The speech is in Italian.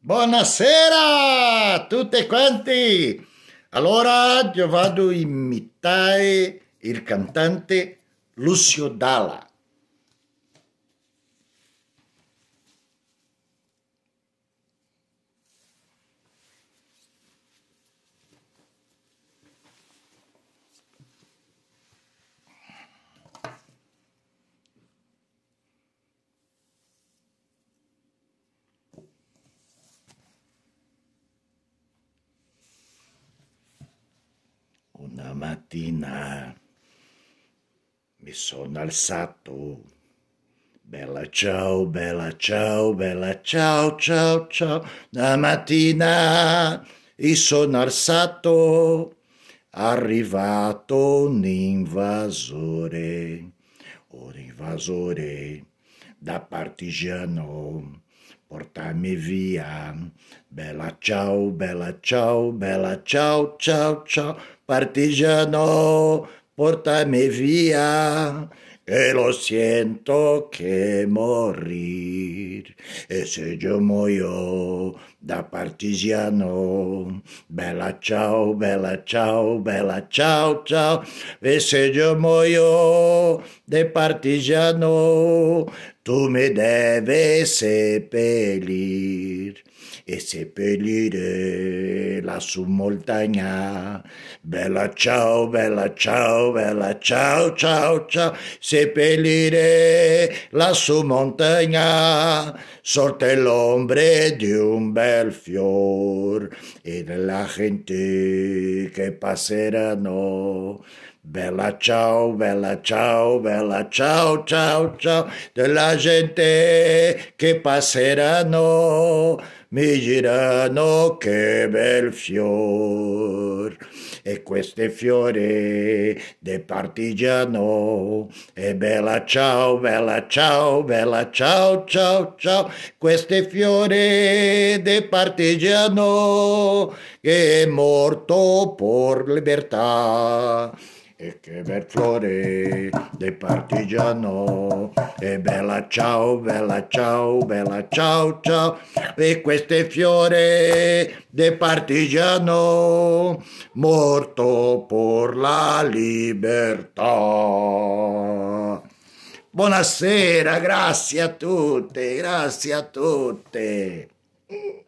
Buonasera a tutti quanti! Allora io vado a imitare il cantante Lucio Dalla. mattina mi sono alzato. Bella ciao, bella ciao, bella ciao, ciao, ciao. La mattina mi sono alzato. Arrivato un invasore, un invasore da partigiano portarmi via. Bella ciao, bella ciao, bella ciao, ciao, ciao, porta portame vía, que lo siento que morir. Ese yo muoio da partigiano. Bella ciao, bella ciao, bella ciao, ciao. Ese yo muoio de partigiano. Tú me debes sepelir se peliré la su Bella ciao, bella ciao, bella ciao, ciao, ciao, sepeliré la su sorte Sorte hombre de un bel fior de la gente que pasera no, Bella ciao, bella ciao, bella ciao, ciao, ciao, della gente che passeranno, mi girano che bel fior. E queste fiore del partigiano, e bella ciao, bella ciao, bella ciao, ciao, ciao, queste fiore del partigiano che è morto per libertà e che bel fiore del partigiano e bella ciao, bella ciao, bella ciao, ciao e queste fiore del partigiano morto per la libertà. Buonasera, grazie a tutte, grazie a tutte.